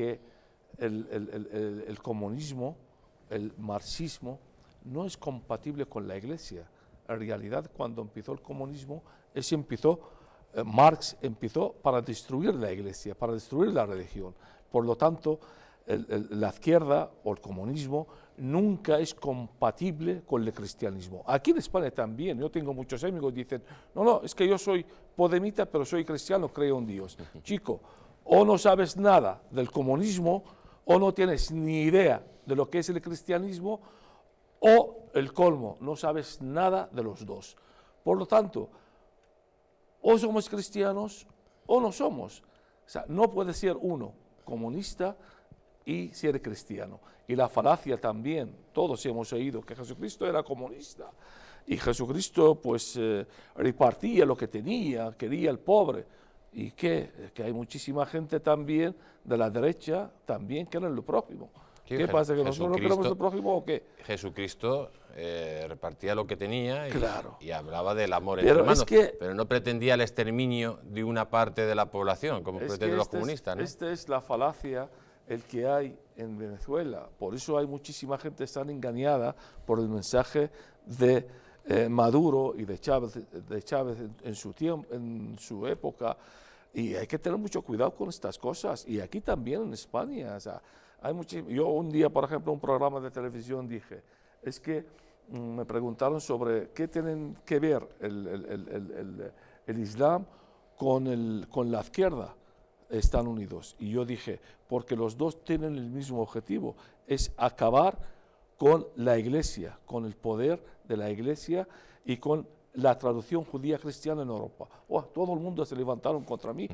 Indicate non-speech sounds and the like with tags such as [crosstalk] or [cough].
que el, comunismo, el marxismo, no es compatible con la iglesia. En realidad, cuando empezó el comunismo, ese empezó, eh, Marx empezó para destruir la iglesia, para destruir la religión. Por lo tanto, la izquierda o el comunismo nunca es compatible con el cristianismo. Aquí en España también, yo tengo muchos amigos que dicen, no, no, es que yo soy podemita, pero soy cristiano, creo en Dios. [laughs] Chico, o no sabes nada del comunismo, o no tienes ni idea de lo que es el cristianismo, o el colmo, no sabes nada de los dos. Por lo tanto, o somos cristianos o no somos. O sea, no puede ser uno comunista y ser cristiano. Y la falacia también, todos hemos oído que Jesucristo era comunista y Jesucristo pues eh, repartía lo que tenía, quería el pobre. ¿Y qué? que hay muchísima gente también de la derecha también que es lo prójimo. ¿Qué, pasa? ¿Que nosotros no queremos lo prójimo o qué? Jesucristo eh, repartía lo que tenía y, hablaba del amor en entre hermanos, pero no pretendía el exterminio de una parte de la población, como pretenden los este comunistas. Esta es la falacia el que hay en Venezuela. Por eso hay muchísima gente tan engañada por el mensaje de eh, Maduro y de Chávez, de Chávez en, su en su época. Y hay que tener mucho cuidado con estas cosas. Y aquí también en España. O sea, hay Yo un día, por ejemplo, un programa de televisión dije, es que mm, me preguntaron sobre qué tienen que ver el, el, el, el Islam con, con la izquierda están unidos. Y yo dije, porque los dos tienen el mismo objetivo, es acabar con la iglesia, con el poder de la iglesia y con la traducción judía cristiana en Europa. Oh, todo el mundo se levantaron contra mí